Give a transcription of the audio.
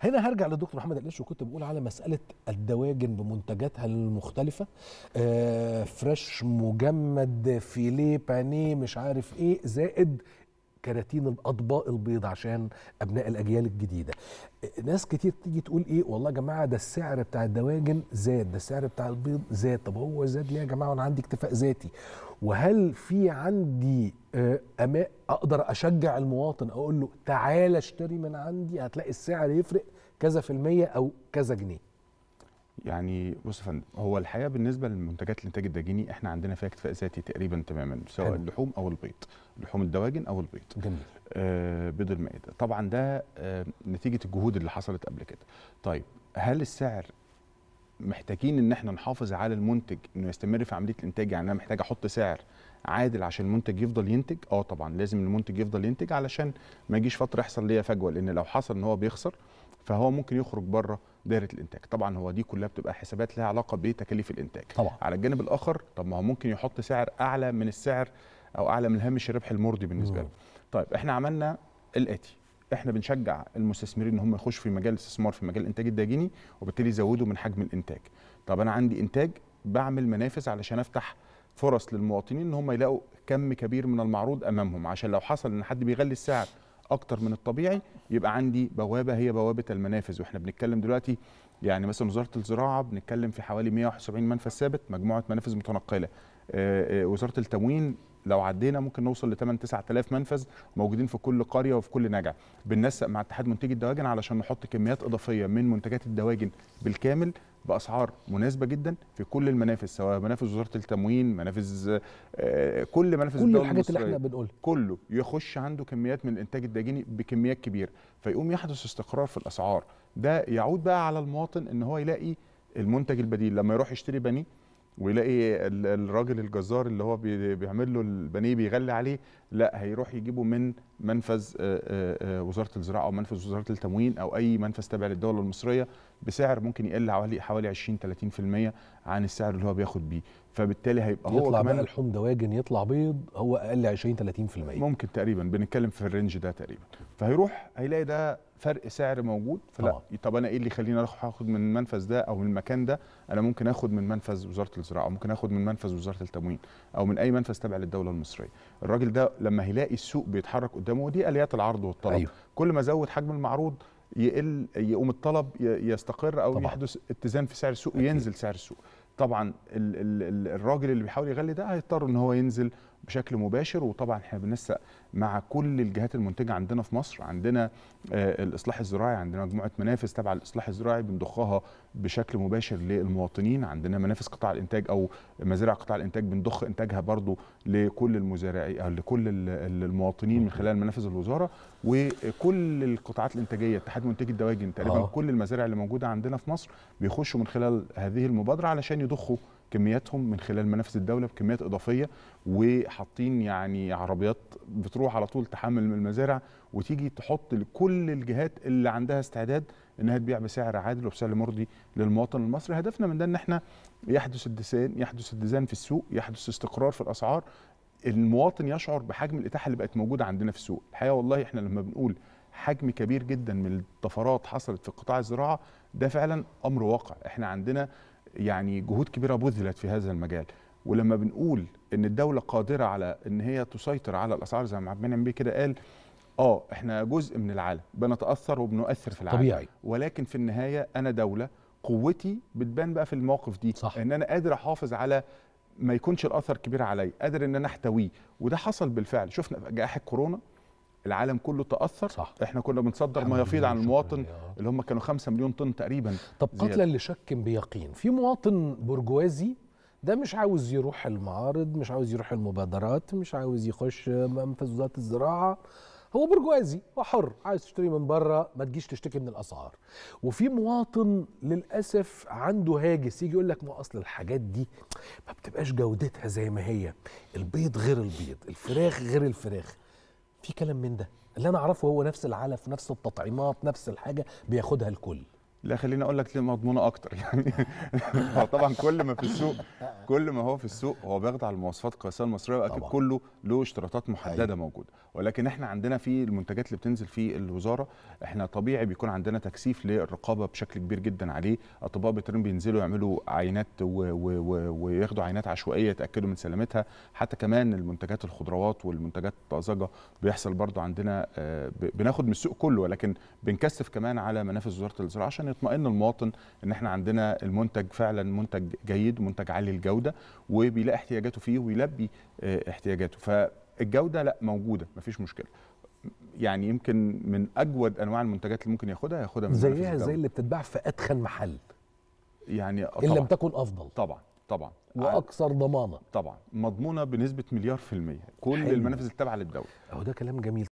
هنا هرجع للدكتور محمد القش وكنت بقول على مساله الدواجن بمنتجاتها المختلفه آه فريش مجمد فيليه بانيه مش عارف ايه زائد كراتين الاطباق البيض عشان ابناء الاجيال الجديده إيه، ناس كتير تيجي تقول ايه والله يا جماعه ده السعر بتاع الدواجن زاد ده السعر بتاع البيض زاد طب هو زاد ليه يا جماعه وانا عندي اكتفاء ذاتي وهل في عندي آه، أماء اقدر اشجع المواطن اقول له تعال اشتري من عندي هتلاقي السعر يفرق كذا في المية او كذا جنيه يعني بص يا فندم هو الحقيقه بالنسبه للمنتجات الانتاج الدجيني احنا عندنا فيها اكتفاء ذاتي تقريبا تماما سواء اللحوم او البيض لحوم الدواجن او البيض جميل آه بيض المائده طبعا ده آه نتيجه الجهود اللي حصلت قبل كده طيب هل السعر محتاجين ان احنا نحافظ على المنتج انه يستمر في عمليه الانتاج يعني انا محتاج احط سعر عادل عشان المنتج يفضل ينتج اه طبعا لازم المنتج يفضل ينتج علشان ما يجيش فتره يحصل ليا فجوه لان لو حصل ان هو بيخسر فهو ممكن يخرج بره دائره الانتاج طبعا هو دي كلها بتبقى حسابات لها علاقه بتكاليف الانتاج طبعا. على الجانب الاخر طب ما هو ممكن يحط سعر اعلى من السعر او اعلى من هامش الربح المرضي بالنسبه له طيب احنا عملنا الاتي احنا بنشجع المستثمرين ان هم يخشوا في مجال الاستثمار في مجال الانتاج الداجيني وبالتالي يزودوا من حجم الانتاج طب انا عندي انتاج بعمل منافس علشان افتح فرص للمواطنين ان هم يلاقوا كم كبير من المعروض امامهم عشان لو حصل ان حد بيغلي السعر اكتر من الطبيعي يبقى عندي بوابه هي بوابه المنافذ واحنا بنتكلم دلوقتي يعني مثلا وزاره الزراعه بنتكلم في حوالي 171 منفذ ثابت مجموعه منافذ متنقله آه، آه، وزاره التموين لو عدينا ممكن نوصل ل 8 9000 منفذ موجودين في كل قريه وفي كل نجع بننسق مع اتحاد منتجي الدواجن علشان نحط كميات اضافيه من منتجات الدواجن بالكامل باسعار مناسبه جدا في كل المنافس سواء منافس وزاره التموين منافس آه، كل منافس كل الحاجات اللي احنا بنقولها كله يخش عنده كميات من الانتاج الدواجني بكميات كبيره فيقوم يحدث استقرار في الاسعار ده يعود بقى على المواطن ان هو يلاقي المنتج البديل لما يروح يشتري بني ويلاقي الراجل الجزار اللي هو بيعمل له البانيه بيغلي عليه لا هيروح يجيبه من منفذ وزاره الزراعه او منفذ وزاره التموين او اي منفذ تابع للدوله المصريه بسعر ممكن يقل حوالي حوالي 20 30% عن السعر اللي هو بياخد بيه فبالتالي هيبقى هو يطلع كمان بقى لحوم دواجن يطلع بيض هو اقل 20 30% ممكن تقريبا بنتكلم في الرينج ده تقريبا فهيروح هيلاقي ده فرق سعر موجود فلا طبعا. طب انا ايه اللي يخليني اروح اخد من المنفذ ده او من المكان ده انا ممكن اخد من منفذ وزاره الزراعه او ممكن اخد من منفذ وزاره التموين او من اي منفذ تابع للدوله المصريه الراجل ده لما هيلاقي السوق بيتحرك قدامه ودي اليات العرض والطلب أيوه. كل ما زود حجم المعروض يقل يقوم الطلب يستقر او طبعًا. يحدث اتزان في سعر السوق أكيد. ينزل سعر السوق طبعا الراجل اللي بيحاول يغلي ده هيضطر ان هو ينزل بشكل مباشر وطبعا احنا بننسق مع كل الجهات المنتجه عندنا في مصر عندنا آه، الاصلاح الزراعي عندنا مجموعه منافس تبع الاصلاح الزراعي بنضخها بشكل مباشر للمواطنين عندنا منافس قطاع الانتاج او مزارع قطاع الانتاج بنضخ انتاجها برضو لكل المزارعين او آه، لكل المواطنين من خلال منافس الوزاره وكل القطاعات الانتاجيه اتحاد منتجي الدواجن تقريبا آه. كل المزارع اللي موجوده عندنا في مصر بيخشوا من خلال هذه المبادره علشان يضخوا كمياتهم من خلال منافس الدوله بكميات اضافيه وحاطين يعني عربيات بتروح على طول تحمل من المزارع وتيجي تحط لكل الجهات اللي عندها استعداد انها تبيع بسعر عادل وبسعر مرضي للمواطن المصري هدفنا من ده ان احنا يحدث الدسان يحدث الديزاين في السوق يحدث استقرار في الاسعار المواطن يشعر بحجم الاتاحه اللي بقت موجوده عندنا في السوق الحقيقه والله احنا لما بنقول حجم كبير جدا من الطفرات حصلت في قطاع الزراعه ده فعلا امر واقع احنا عندنا يعني جهود كبيره بذلت في هذا المجال ولما بنقول ان الدوله قادره على ان هي تسيطر على الاسعار زي ما عبد المنعم بيه كده قال اه احنا جزء من العالم بنتاثر وبنؤثر في العالم طبيعي ولكن في النهايه انا دوله قوتي بتبان بقى في المواقف دي صح. ان انا قادر احافظ على ما يكونش الاثر كبير عليا قادر ان انا احتويه وده حصل بالفعل شفنا جائحه كورونا العالم كله تاثر صح. احنا كنا بنصدر ما يفيض عن المواطن اللي هم كانوا 5 مليون طن تقريبا طب قتلا لشك بيقين في مواطن برجوازي ده مش عاوز يروح المعارض مش عاوز يروح المبادرات مش عاوز يخش منفذ وزاره الزراعه هو برجوازي وحر عايز تشتري من بره ما تجيش تشتكي من الاسعار وفي مواطن للاسف عنده هاجس يجي يقول لك ما اصل الحاجات دي ما بتبقاش جودتها زي ما هي البيض غير البيض الفراخ غير الفراخ في كلام من ده اللي انا اعرفه هو نفس العلف نفس التطعيمات نفس الحاجه بياخدها الكل لا خليني اقول لك مضمونه اكتر يعني هو طبعا كل ما في السوق كل ما هو في السوق هو بياخد على المواصفات القياسيه المصريه واكيد كله له اشتراطات محدده أيوة. موجوده ولكن احنا عندنا في المنتجات اللي بتنزل في الوزاره احنا طبيعي بيكون عندنا تكثيف للرقابه بشكل كبير جدا عليه اطباء بترين بينزلوا يعملوا عينات وياخدوا عينات عشوائيه يتاكدوا من سلامتها حتى كمان المنتجات الخضروات والمنتجات الطازجه بيحصل برضو عندنا آه، بناخد من السوق كله ولكن بنكثف كمان على منافذ وزاره الزراعه عشان يطمئن المواطن ان احنا عندنا المنتج فعلا منتج جيد منتج عالي الجوده وبيلاقي احتياجاته فيه ويلبي آه، احتياجاته فالجوده لا موجوده مفيش مشكله يعني يمكن من اجود انواع المنتجات اللي ممكن ياخدها ياخدها من زيها زي اللي بتتباع في اتخن محل يعني آه، ان لم تكن افضل طبعا طبعا واكثر ضمانه طبعا مضمونه بنسبه مليار في الميه كل حلو. المنافذ التابعه للدوله هو ده كلام جميل